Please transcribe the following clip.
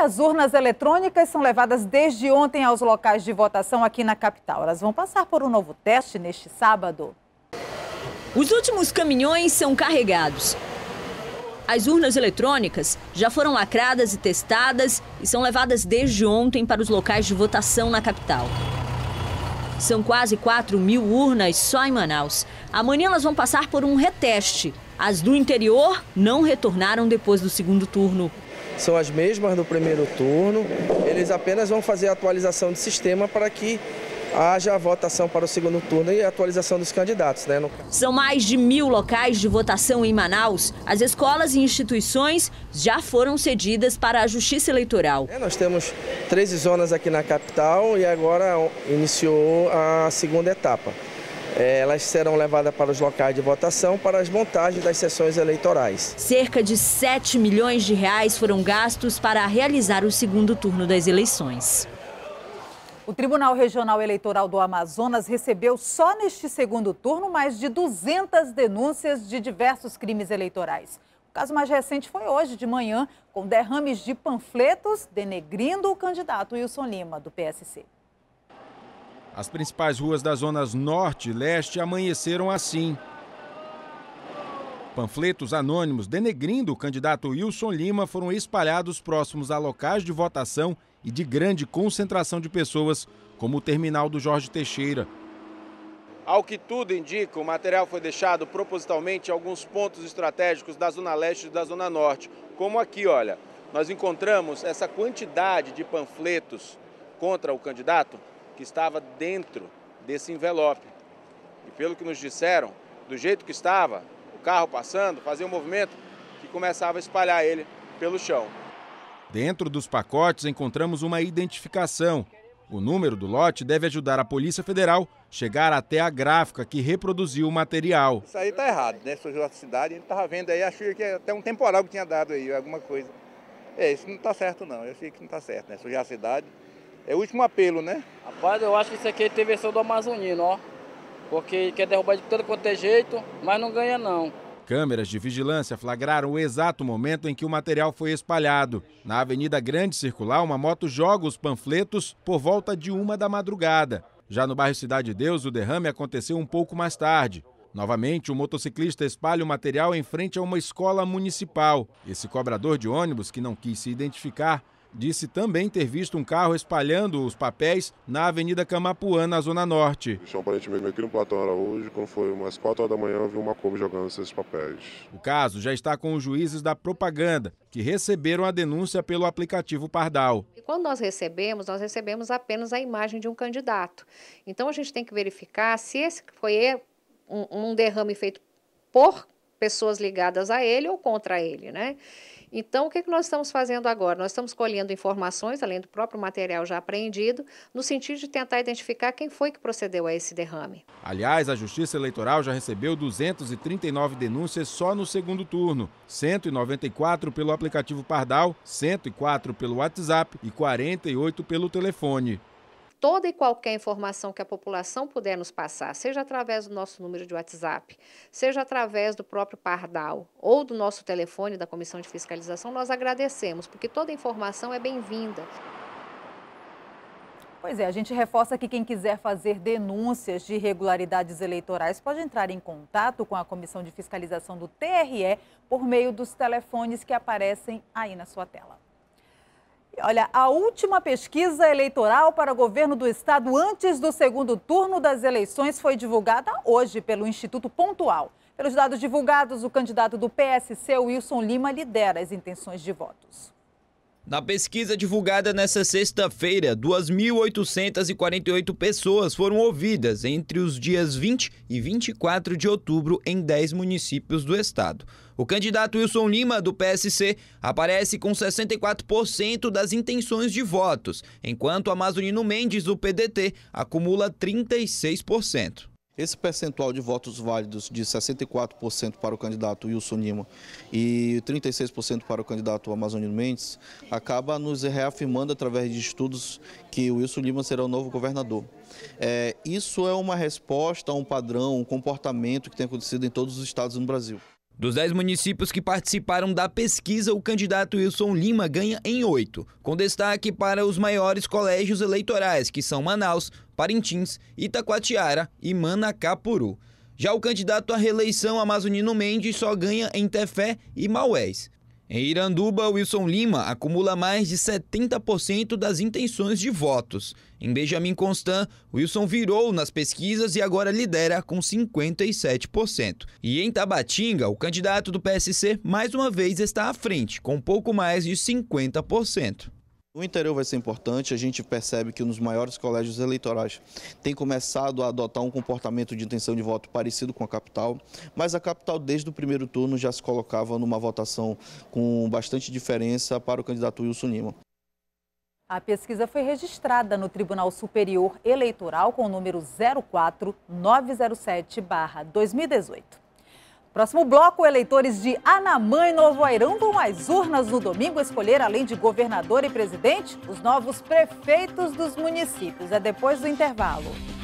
as urnas eletrônicas são levadas desde ontem aos locais de votação aqui na capital. Elas vão passar por um novo teste neste sábado. Os últimos caminhões são carregados. As urnas eletrônicas já foram lacradas e testadas e são levadas desde ontem para os locais de votação na capital. São quase 4 mil urnas só em Manaus. Amanhã elas vão passar por um reteste. As do interior não retornaram depois do segundo turno são as mesmas do primeiro turno. Eles apenas vão fazer a atualização do sistema para que haja a votação para o segundo turno e a atualização dos candidatos. Né? São mais de mil locais de votação em Manaus. As escolas e instituições já foram cedidas para a Justiça Eleitoral. É, nós temos 13 zonas aqui na capital e agora iniciou a segunda etapa. É, elas serão levadas para os locais de votação para as montagens das sessões eleitorais. Cerca de 7 milhões de reais foram gastos para realizar o segundo turno das eleições. O Tribunal Regional Eleitoral do Amazonas recebeu só neste segundo turno mais de 200 denúncias de diversos crimes eleitorais. O caso mais recente foi hoje de manhã, com derrames de panfletos denegrindo o candidato Wilson Lima, do PSC. As principais ruas das zonas norte e leste amanheceram assim. Panfletos anônimos denegrindo o candidato Wilson Lima foram espalhados próximos a locais de votação e de grande concentração de pessoas, como o terminal do Jorge Teixeira. Ao que tudo indica, o material foi deixado propositalmente em alguns pontos estratégicos da Zona Leste e da Zona Norte, como aqui, olha. Nós encontramos essa quantidade de panfletos contra o candidato que estava dentro desse envelope. E pelo que nos disseram, do jeito que estava, o carro passando, fazia um movimento que começava a espalhar ele pelo chão. Dentro dos pacotes encontramos uma identificação. O número do lote deve ajudar a Polícia Federal chegar até a gráfica que reproduziu o material. Isso aí está errado, né? Surgiu a cidade, a gente estava vendo aí, achei que até um temporal que tinha dado aí, alguma coisa. É, isso não está certo não, eu achei que não está certo, né? Surgiu a cidade, é o último apelo, né? Rapaz, eu acho que isso aqui é tem versão do Amazonino, ó. Porque quer derrubar de tudo quanto é jeito, mas não ganha não. Câmeras de vigilância flagraram o exato momento em que o material foi espalhado. Na Avenida Grande Circular, uma moto joga os panfletos por volta de uma da madrugada. Já no bairro Cidade Deus, o derrame aconteceu um pouco mais tarde. Novamente, o um motociclista espalha o material em frente a uma escola municipal. Esse cobrador de ônibus, que não quis se identificar, disse também ter visto um carro espalhando os papéis na Avenida Camapuã, na Zona Norte. Estão aparentemente é aqui no Platão Araújo, quando foi umas 4 horas da manhã, eu vi uma Kombi jogando esses papéis. O caso já está com os juízes da propaganda, que receberam a denúncia pelo aplicativo Pardal. E quando nós recebemos, nós recebemos apenas a imagem de um candidato. Então a gente tem que verificar se esse foi um derrame feito por pessoas ligadas a ele ou contra ele, né? Então, o que, é que nós estamos fazendo agora? Nós estamos colhendo informações, além do próprio material já apreendido, no sentido de tentar identificar quem foi que procedeu a esse derrame. Aliás, a Justiça Eleitoral já recebeu 239 denúncias só no segundo turno, 194 pelo aplicativo Pardal, 104 pelo WhatsApp e 48 pelo telefone toda e qualquer informação que a população puder nos passar, seja através do nosso número de WhatsApp, seja através do próprio Pardal ou do nosso telefone da Comissão de Fiscalização, nós agradecemos, porque toda informação é bem-vinda. Pois é, a gente reforça que quem quiser fazer denúncias de irregularidades eleitorais pode entrar em contato com a Comissão de Fiscalização do TRE por meio dos telefones que aparecem aí na sua tela. Olha, a última pesquisa eleitoral para governo do estado antes do segundo turno das eleições foi divulgada hoje pelo Instituto Pontual. Pelos dados divulgados, o candidato do PSC, Wilson Lima, lidera as intenções de votos. Na pesquisa divulgada nesta sexta-feira, 2.848 pessoas foram ouvidas entre os dias 20 e 24 de outubro em 10 municípios do estado. O candidato Wilson Lima, do PSC, aparece com 64% das intenções de votos, enquanto Amazonino Mendes, do PDT, acumula 36%. Esse percentual de votos válidos de 64% para o candidato Wilson Lima e 36% para o candidato Amazonino Mendes acaba nos reafirmando através de estudos que o Wilson Lima será o novo governador. É, isso é uma resposta a um padrão, um comportamento que tem acontecido em todos os estados no Brasil. Dos 10 municípios que participaram da pesquisa, o candidato Wilson Lima ganha em 8, com destaque para os maiores colégios eleitorais, que são Manaus, Parintins, Itacoatiara e Manacapuru. Já o candidato à reeleição, Amazonino Mendes, só ganha em Tefé e Maués. Em Iranduba, Wilson Lima acumula mais de 70% das intenções de votos. Em Benjamin Constant, Wilson virou nas pesquisas e agora lidera com 57%. E em Tabatinga, o candidato do PSC mais uma vez está à frente, com pouco mais de 50%. O interior vai ser importante, a gente percebe que nos maiores colégios eleitorais tem começado a adotar um comportamento de intenção de voto parecido com a capital, mas a capital desde o primeiro turno já se colocava numa votação com bastante diferença para o candidato Wilson Lima. A pesquisa foi registrada no Tribunal Superior Eleitoral com o número 04907-2018. Próximo bloco, eleitores de Anamã e Novo Airão vão às urnas no domingo escolher, além de governador e presidente, os novos prefeitos dos municípios. É depois do intervalo.